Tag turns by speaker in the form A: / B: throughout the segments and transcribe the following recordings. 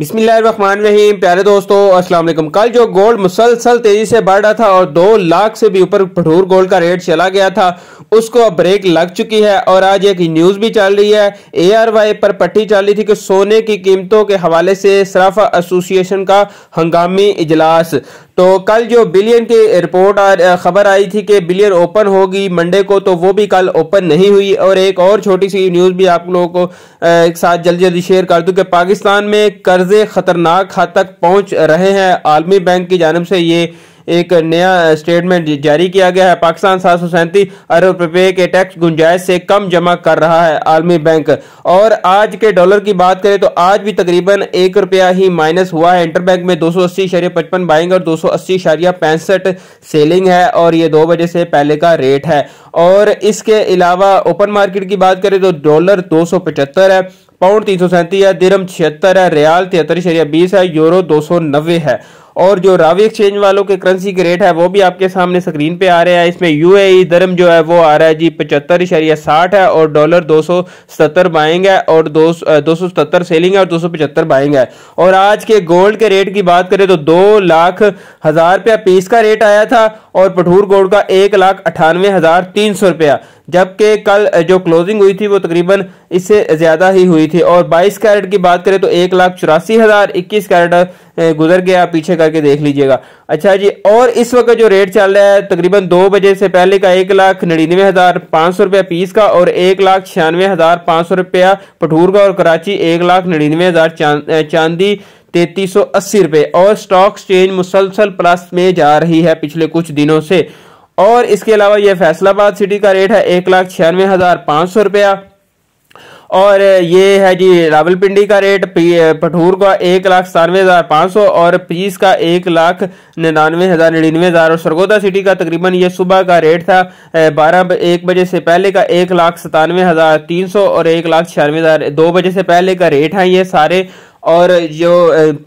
A: बिस्मिल्लाहिर्रहमानिर्रहीम प्यारे दोस्तों अस्सलाम वालेकुम कल जो गोल्ड मुसलसल तेजी से बढ़ रहा था और दो लाख से भी ऊपर भठूर गोल्ड का रेट चला गया था उसको अब ब्रेक लग चुकी है और आज एक न्यूज भी चल रही है एआरवाई पर पट्टी चल रही थी कि सोने की कीमतों के हवाले से सराफा एसोसिएशन का हंगामी इजलास तो कल जो बिलियन की रिपोर्ट आ, खबर आई थी कि बिलियन ओपन होगी मंडे को तो वो भी कल ओपन नहीं हुई और एक और छोटी सी न्यूज़ भी आप लोगों को एक साथ जल्दी जल्दी शेयर कर दूं कि पाकिस्तान में कर्ज कर्जे खतरनाक हद तक पहुंच रहे हैं आलमी बैंक की जानब से ये एक नया स्टेटमेंट जारी किया गया है पाकिस्तान सात सौ सैंतीस अरब रुपए के टैक्स गुंजाइश से कम जमा कर रहा है आलमी बैंक और आज के डॉलर की बात करें तो आज भी तकरीबन एक रुपया ही माइनस हुआ है इंटर बैंक में दो सौ अस्सी शरिया पचपन बाइंग और दो सौ अस्सी शरिया पैंसठ सेलिंग है और ये दो बजे से पहले का रेट है और इसके अलावा ओपन मार्केट की बात करें तो डॉलर दो सौ पचहत्तर है पाउंड तीन सौ सैंतीस है दिरम छिहत्तर है रियाल तिहत्तर शरिया बीस है यूरो दो सौ नब्बे है और जो रावी एक्सचेंज वालों के करेंसी के रेट है वो भी आपके सामने स्क्रीन पे आ रहे हैं इसमें यू ए e दरम जो है वो आ रहा है जी पचहत्तर इशारिया साठ है और डॉलर दो सौ सत्तर बाइंग है और दो दो सौ सत्तर सेलिंग है और दो सौ पचहत्तर बाइंग है और आज के गोल्ड के रेट की बात करें तो दो लाख हजार रुपया पीस का रेट आया था और पठूर गोल्ड का एक लाख अठानवे हजार तीन सौ रुपया जबकि कल जो क्लोजिंग हुई थी वो तकरीबन इससे ज़्यादा ही हुई थी और 22 कैरेट की बात करें तो एक लाख चौरासी हज़ार इक्कीस कैरेट गुजर गया पीछे करके देख लीजिएगा अच्छा जी और इस वक्त जो रेट चल रहा है तकरीबन दो बजे से पहले का एक लाख नड़िन्नवे हज़ार पांच सौ रुपया पीस का और एक लाख छियानवे हज़ार पाँच सौ रुपया पठूर का और कराची एक लाख नड़िन्नवे हज़ार चांदी तैतीस सौ अस्सी रुपये और स्टॉक चेंज मुसलसल प्लस में जा रही है पिछले कुछ दिनों से और इसके अलावा यह फैसलाबाद सिटी का रेट है एक लाख छियानवे हज़ार पाँच सौ रुपया और ये है जी रावलपिंडी का रेट पठूर का एक लाख सतानवे हज़ार पाँच सौ और पीस का एक लाख निन्यानवे हज़ार निन्यानवे हज़ार और सरगोदा सिटी का तकरीबन ये सुबह का रेट था बारह एक बजे से पहले का एक लाख सतानवे हज़ार तीन सौ और एक लाख छियानवे हज़ार दो बजे से पहले का रेट है ये सारे और जो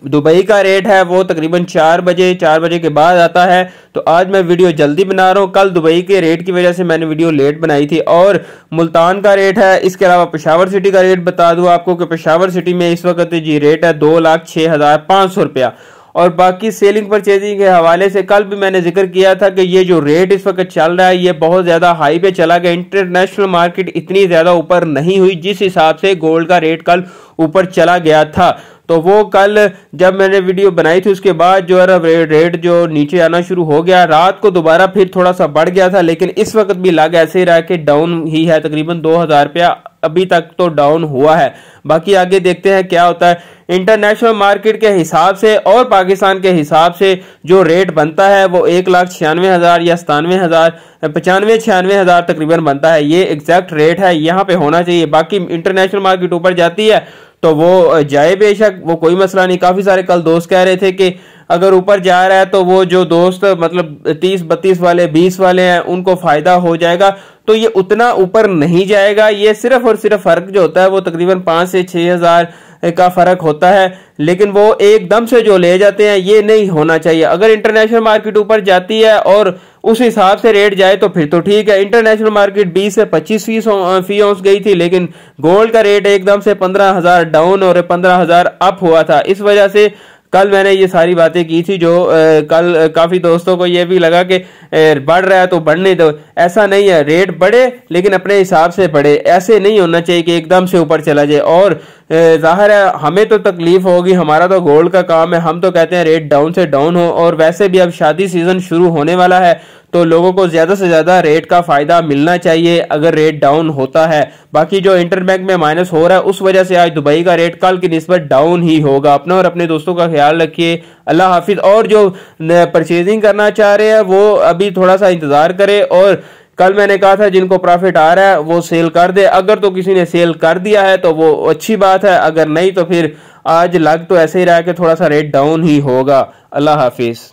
A: दुबई का रेट है वो तकरीबन चार बजे चार बजे के बाद आता है तो आज मैं वीडियो जल्दी बना रहा हूँ कल दुबई के रेट की वजह से मैंने वीडियो लेट बनाई थी और मुल्तान का रेट है इसके अलावा पेशावर सिटी का रेट बता दूँ आपको कि पेशावर सिटी में इस वक्त जी रेट है दो लाख छः हज़ार पाँच सौ रुपया और बाकी सेलिंग परचेजिंग के हवाले से कल भी मैंने जिक्र किया था कि ये जो रेट इस वक्त चल रहा है ये बहुत ज़्यादा हाई पे चला गया इंटरनेशनल मार्केट इतनी ज़्यादा ऊपर नहीं हुई जिस हिसाब से गोल्ड का रेट कल ऊपर चला गया था तो वो कल जब मैंने वीडियो बनाई थी उसके बाद जो है रेट जो नीचे आना शुरू हो गया रात को दोबारा फिर थोड़ा सा बढ़ गया था लेकिन इस वक्त भी लग ऐसे ही रहा कि डाउन ही है तकरीबन दो हज़ार रुपया अभी तक तो डाउन हुआ है बाकी आगे देखते हैं क्या होता है इंटरनेशनल मार्केट के हिसाब से और पाकिस्तान के हिसाब से जो रेट बनता है वो एक लाख छियानवे हज़ार या सतानवे हज़ार पचानवे छियानवे हज़ार तकरीबन बनता है ये एग्जैक्ट रेट है यहाँ पे होना चाहिए बाकी इंटरनेशनल मार्केट ऊपर जाती है तो वो जाए बेशक वो कोई मसला नहीं काफ़ी सारे कल दोस्त कह रहे थे कि अगर ऊपर जा रहा है तो वो जो दोस्त मतलब तीस बत्तीस वाले बीस वाले हैं उनको फायदा हो जाएगा तो ये उतना ऊपर नहीं जाएगा ये सिर्फ और सिर्फ फर्क जो होता है वो तकरीबन पांच से छह हज़ार का फ़र्क होता है लेकिन वो एकदम से जो ले जाते हैं ये नहीं होना चाहिए अगर इंटरनेशनल मार्केट ऊपर जाती है और उस हिसाब से रेट जाए तो फिर तो ठीक है इंटरनेशनल मार्केट 20 से 25 फीस फी ऑंस गई थी लेकिन गोल्ड का रेट एकदम से पंद्रह हज़ार डाउन और पंद्रह हज़ार अप हुआ था इस वजह से कल मैंने ये सारी बातें की थी जो कल काफ़ी दोस्तों को ये भी लगा कि बढ़ रहा है तो बढ़ने दो ऐसा नहीं है रेट बढ़े लेकिन अपने हिसाब से बढ़े ऐसे नहीं होना चाहिए कि एकदम से ऊपर चला जाए और ज़ाहिर है हमें तो तकलीफ़ होगी हमारा तो गोल्ड का काम है हम तो कहते हैं रेट डाउन से डाउन हो और वैसे भी अब शादी सीज़न शुरू होने वाला है तो लोगों को ज़्यादा से ज़्यादा रेट का फ़ायदा मिलना चाहिए अगर रेट डाउन होता है बाकी जो इंटरबैंक में माइनस हो रहा है उस वजह से आज दुबई का रेट कल की नस्बत डाउन ही होगा अपना और अपने दोस्तों का ख्याल रखिए अल्लाह हाफिज़ और जो परचेजिंग करना चाह रहे हैं वो अभी थोड़ा सा इंतज़ार करें और कल मैंने कहा था जिनको प्रॉफिट आ रहा है वो सेल कर दे अगर तो किसी ने सेल कर दिया है तो वो अच्छी बात है अगर नहीं तो फिर आज लग तो ऐसे ही रहा कि थोड़ा सा रेट डाउन ही होगा अल्लाह हाफिज़